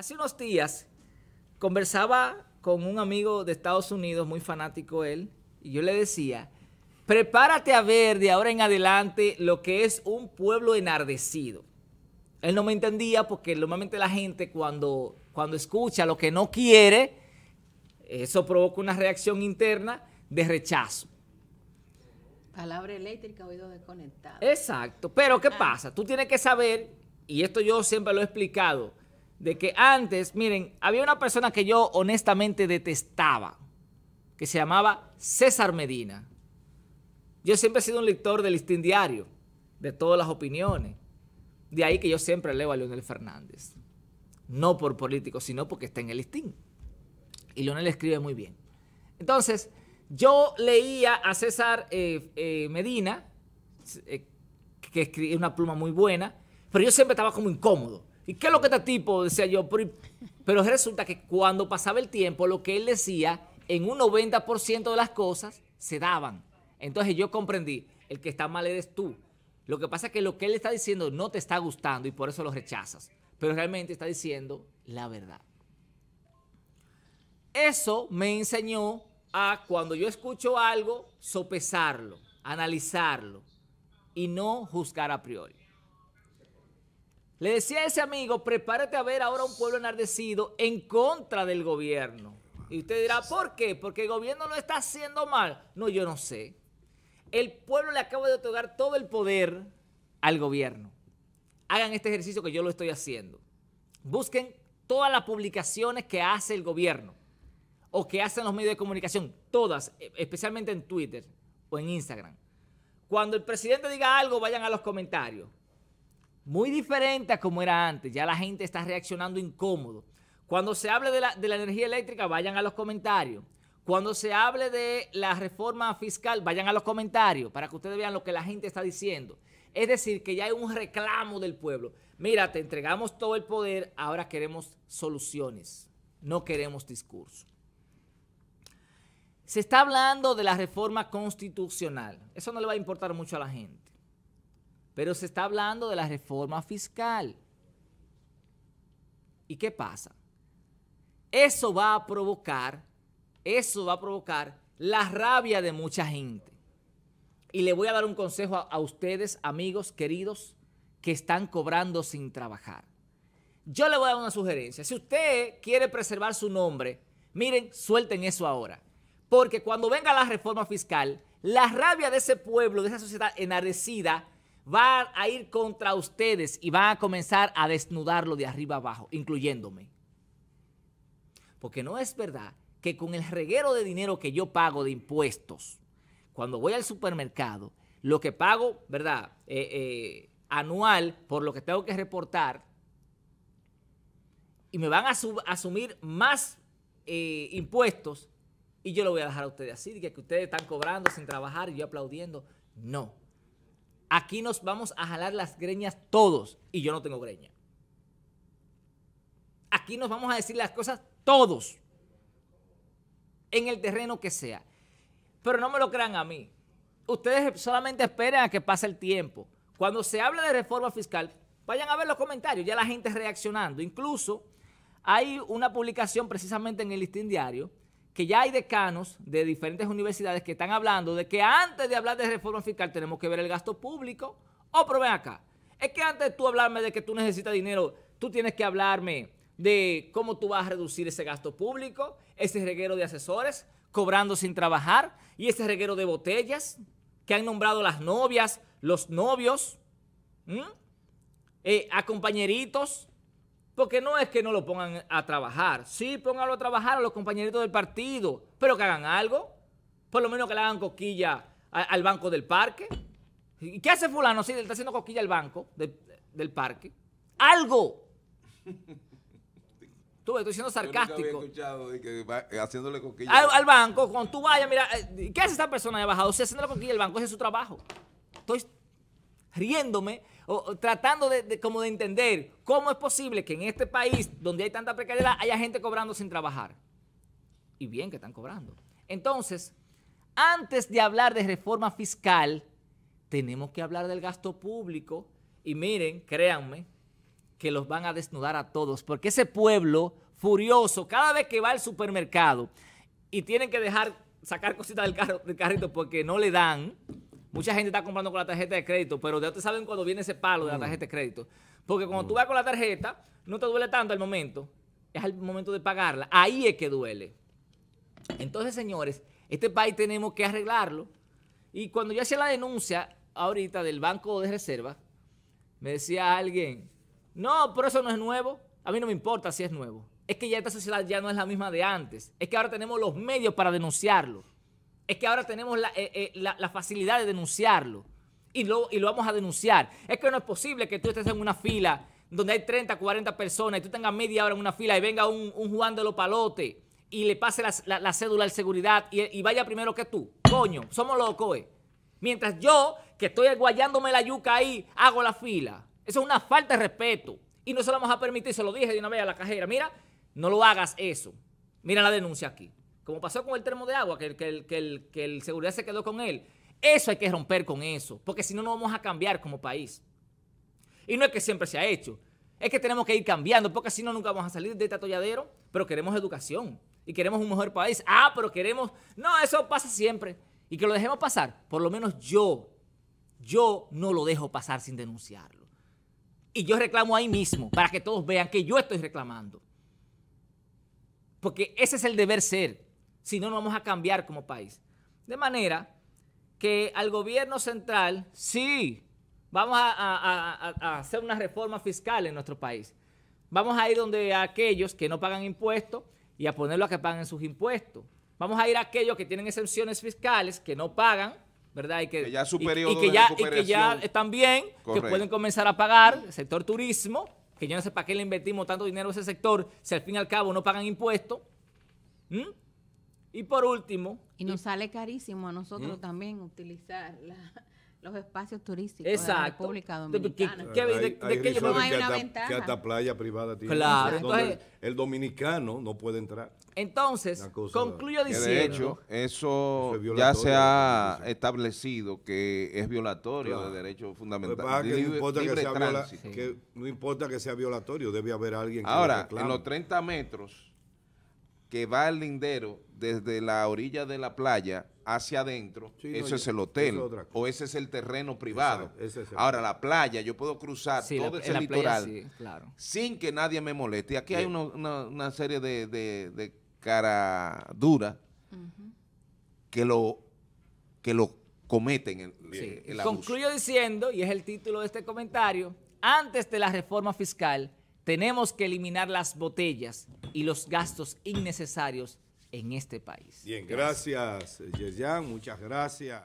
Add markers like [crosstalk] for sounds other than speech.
Hace unos días conversaba con un amigo de Estados Unidos, muy fanático él, y yo le decía, prepárate a ver de ahora en adelante lo que es un pueblo enardecido. Él no me entendía porque normalmente la gente cuando, cuando escucha lo que no quiere, eso provoca una reacción interna de rechazo. Palabra eléctrica, oído desconectado. Exacto, pero ¿qué ah. pasa? Tú tienes que saber, y esto yo siempre lo he explicado, de que antes, miren, había una persona que yo honestamente detestaba, que se llamaba César Medina. Yo siempre he sido un lector del listín diario, de todas las opiniones. De ahí que yo siempre leo a Leonel Fernández. No por político, sino porque está en el listín. Y Leonel escribe muy bien. Entonces, yo leía a César eh, eh, Medina, eh, que escribe una pluma muy buena, pero yo siempre estaba como incómodo. ¿Y qué es lo que este tipo? Decía yo. Pero, pero resulta que cuando pasaba el tiempo, lo que él decía, en un 90% de las cosas se daban. Entonces yo comprendí, el que está mal eres tú. Lo que pasa es que lo que él está diciendo no te está gustando y por eso lo rechazas. Pero realmente está diciendo la verdad. Eso me enseñó a cuando yo escucho algo, sopesarlo, analizarlo y no juzgar a priori. Le decía a ese amigo, prepárate a ver ahora un pueblo enardecido en contra del gobierno. Y usted dirá, ¿por qué? Porque el gobierno lo está haciendo mal. No, yo no sé. El pueblo le acaba de otorgar todo el poder al gobierno. Hagan este ejercicio que yo lo estoy haciendo. Busquen todas las publicaciones que hace el gobierno o que hacen los medios de comunicación, todas, e, especialmente en Twitter o en Instagram. Cuando el presidente diga algo, vayan a los comentarios muy diferente a como era antes. Ya la gente está reaccionando incómodo. Cuando se hable de la, de la energía eléctrica, vayan a los comentarios. Cuando se hable de la reforma fiscal, vayan a los comentarios para que ustedes vean lo que la gente está diciendo. Es decir, que ya hay un reclamo del pueblo. Mira, te entregamos todo el poder, ahora queremos soluciones, no queremos discurso. Se está hablando de la reforma constitucional. Eso no le va a importar mucho a la gente. Pero se está hablando de la reforma fiscal. ¿Y qué pasa? Eso va a provocar, eso va a provocar la rabia de mucha gente. Y le voy a dar un consejo a, ustedes, amigos queridos, que están cobrando sin trabajar. Yo le voy a dar una sugerencia. Si usted quiere preservar su nombre, miren, suelten eso ahora. Porque cuando venga la reforma fiscal, la rabia de ese pueblo, de esa sociedad enardecida, va a ir contra ustedes y van a comenzar a desnudarlo de arriba abajo, incluyéndome. Porque no es verdad que con el reguero de dinero que yo pago de impuestos, cuando voy al supermercado, lo que pago, ¿verdad? Eh, eh, anual por lo que tengo que reportar, y me van a asumir más eh, impuestos, y yo lo voy a dejar a ustedes así, que ustedes están cobrando sin trabajar y yo aplaudiendo. No, Aquí nos vamos a jalar las greñas todos y yo no tengo greña. Aquí nos vamos a decir las cosas todos, en el terreno que sea. Pero no me lo crean a mí. Ustedes solamente esperan a que pase el tiempo. Cuando se habla de reforma fiscal, vayan a ver los comentarios, ya la gente reaccionando. Incluso hay una publicación precisamente en el listín diario que ya hay decanos de diferentes universidades que están hablando de que antes de hablar de reforma fiscal tenemos que ver el gasto público. O, oh, pero ven acá, es que antes de tú hablarme de que tú necesitas dinero, tú tienes que hablarme de cómo tú vas a reducir ese gasto público, ese reguero de asesores cobrando sin trabajar y ese reguero de botellas que han nombrado las novias, los novios, eh, a compañeritos porque no es que no lo pongan a trabajar. Sí, pónganlo a trabajar a los compañeritos del partido, pero que hagan algo. Por lo menos que le hagan coquilla al banco del parque. ¿Y qué hace fulano si le está haciendo coquilla al banco del parque? ¡Algo! [laughs] Tú estoy siendo sarcástico. que va eh, haciéndole coquilla. Al, banco, cuando tú vayas, mira, eh, ¿qué hace esta persona de bajado? si haciendo haciéndole coquilla al banco, ese es su trabajo. Estoy riéndome, o, tratando de, como de entender cómo es posible que en este país donde hay tanta precariedad haya gente cobrando sin trabajar. Y bien que están cobrando. Entonces, antes de hablar de reforma fiscal, tenemos que hablar del gasto público. Y miren, créanme, que los van a desnudar a todos, porque ese pueblo furioso, cada vez que va al supermercado y tienen que dejar sacar cositas del, carro, del carrito porque no le dan, Mucha gente está comprando con la tarjeta de crédito, pero ya te saben cuando viene ese palo de la mm. tarjeta de crédito. Porque cuando mm. tú vas con la tarjeta, no te duele tanto al momento, es el momento de pagarla. Ahí es que duele. Entonces, señores, este país tenemos que arreglarlo. Y cuando yo hacía la denuncia ahorita del Banco de Reserva, me decía alguien, no, pero eso no es nuevo. A mí no me importa si es nuevo. Es que ya esta sociedad ya no es la misma de antes. Es que ahora tenemos los medios para denunciarlo es que ahora tenemos eh, eh, la, facilidad de denunciarlo y lo, y lo vamos a denunciar. Es que no es posible que tú estés en una fila donde hay 30, 40 personas y tú tengas media hora en una fila y venga un, un Juan de los Palotes y le pase la, cédula de seguridad y, vaya primero que tú. Coño, somos locos, eh. Mientras yo, que estoy guayándome la yuca ahí, hago la fila. Eso es una falta de respeto. Y no se lo vamos a permitir, se lo dije de una vez a la cajera. Mira, no lo hagas eso. Mira la denuncia aquí como pasó con el termo de agua, que, que, el, que el seguridad se quedó con él. Eso hay que romper con eso, porque si no, no vamos a cambiar como país. Y no es que siempre se ha hecho, es que tenemos que ir cambiando, porque si no, nunca vamos a salir de este atolladero, pero queremos educación y queremos un mejor país. Ah, pero queremos... No, eso pasa siempre. Y que lo dejemos pasar, por lo menos yo, yo no lo dejo pasar sin denunciarlo. Y yo reclamo ahí mismo, para que todos vean que yo estoy reclamando. Porque ese es el deber ser si no, no vamos a cambiar como país. De manera que al gobierno central, sí, vamos a, hacer una reforma fiscal en nuestro país. Vamos a ir donde aquellos que no pagan impuestos y a ponerlos a que paguen sus impuestos. Vamos a ir a aquellos que tienen exenciones fiscales, que no pagan, ¿verdad? Y que, ya y, que, ya, que están bien, que pueden comenzar a pagar, el sector turismo, que yo no sé para qué le invertimos tanto dinero a ese sector, si al fin y al cabo no pagan impuestos. Y por último... Y nos sale carísimo a nosotros ¿Mm? también utilizar [laughs] los espacios turísticos de la República Dominicana. que no hay una hasta, playa privada tiene. Claro. Entonces, el, dominicano no puede entrar. Entonces, concluyo diciendo... eso, ya se ha establecido que es violatorio de derechos fundamentales. no, importa que sea violatorio, debe haber alguien que Ahora, en los 30 metros que va el lindero desde la orilla de la playa hacia adentro, ese es el hotel o ese es el terreno privado. Ahora, la playa, yo puedo cruzar todo ese litoral sin que nadie me moleste. Aquí hay una, serie de, de, cara que lo que lo cometen eh, el, Concluyo diciendo, y es el título de este comentario, antes de la reforma fiscal tenemos que eliminar las botellas y los gastos innecesarios en este país. Bien, gracias, gracias muchas gracias.